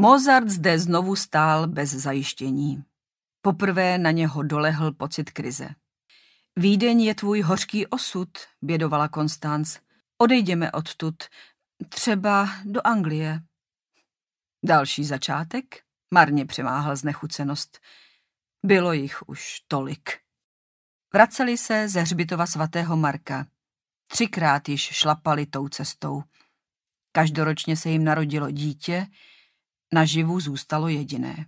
Mozart zde znovu stál bez zajištění. Poprvé na něho dolehl pocit krize. Vídeň je tvůj hořký osud, bědovala Konstanc. Odejdeme odtud, třeba do Anglie. Další začátek marně přemáhl znechucenost. Bylo jich už tolik. Vraceli se ze hřbitova svatého Marka. Třikrát již šlapali tou cestou. Každoročně se jim narodilo dítě, naživu zůstalo jediné.